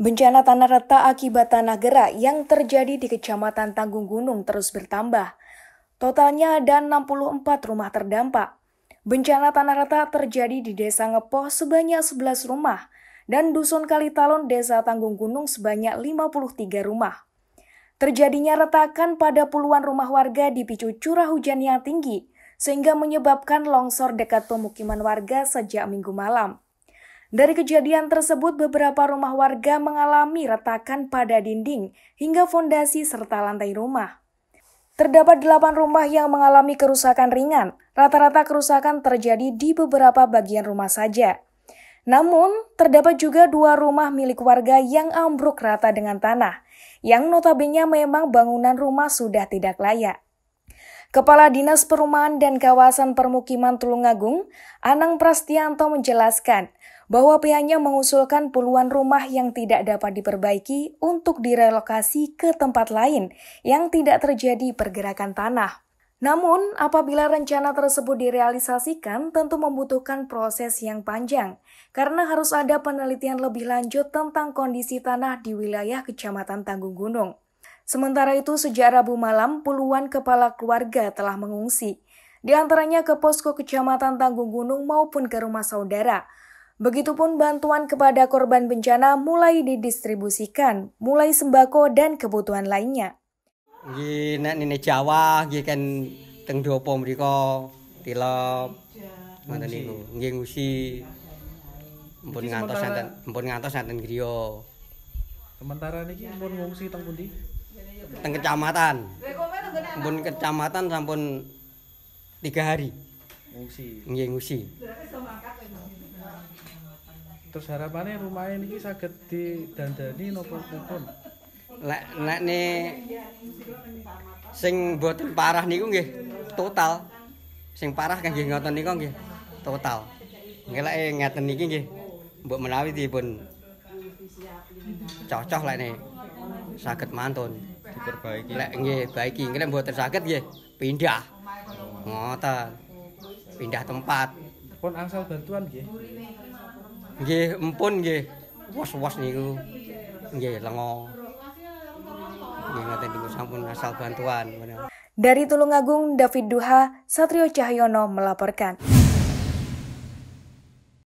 Bencana tanah reta akibat tanah gerak yang terjadi di Kecamatan Tanggung Gunung terus bertambah. Totalnya ada 64 rumah terdampak. Bencana tanah reta terjadi di Desa Ngepoh sebanyak 11 rumah dan Dusun Kalitalon Desa Tanggung Gunung sebanyak 53 rumah. Terjadinya retakan pada puluhan rumah warga dipicu curah hujan yang tinggi, sehingga menyebabkan longsor dekat pemukiman warga sejak minggu malam. Dari kejadian tersebut, beberapa rumah warga mengalami retakan pada dinding hingga fondasi serta lantai rumah. Terdapat delapan rumah yang mengalami kerusakan ringan. Rata-rata kerusakan terjadi di beberapa bagian rumah saja. Namun, terdapat juga dua rumah milik warga yang ambruk rata dengan tanah, yang notabene memang bangunan rumah sudah tidak layak. Kepala Dinas Perumahan dan Kawasan Permukiman Tulungagung, Anang Prastianto menjelaskan bahwa pihaknya mengusulkan puluhan rumah yang tidak dapat diperbaiki untuk direlokasi ke tempat lain yang tidak terjadi pergerakan tanah. Namun, apabila rencana tersebut direalisasikan, tentu membutuhkan proses yang panjang, karena harus ada penelitian lebih lanjut tentang kondisi tanah di wilayah Kecamatan Tanggung Gunung. Sementara itu, sejak Rabu malam, puluhan kepala keluarga telah mengungsi, di antaranya ke posko kecamatan Tanggung Gunung maupun ke rumah saudara. Begitupun bantuan kepada korban bencana mulai didistribusikan, mulai sembako dan kebutuhan lainnya. Gini nenek Jawa, gini kan teng dopo mereka tilap, mantan niku, ngusi, mpun ngantos santan, mpun ngantos santan griyo sementara ini iya, pun iya. ngungsi teng pundi iya, teng kecamatan pun kecamatan sampun tiga hari ngungsi nggih ngungsi terus harapannya rumah ini sakit di dandani nopo pun lek lek ne sing boten parah niku nggih total sing parah kangge ngoten niku nggih total nggih lek ngaten niki nggih mbok menawi dipun cocok lah nih sakit mantun diperbaiki lek nggih baiki nggih mboten sakit nggih pindah ngoten pindah tempat pun angsal bantuan nggih nggih empun nggih was-was niku nggih lengo nggih ngoten niku sampun asal bantuan dari Tulungagung David Duha Satrio Cahyono melaporkan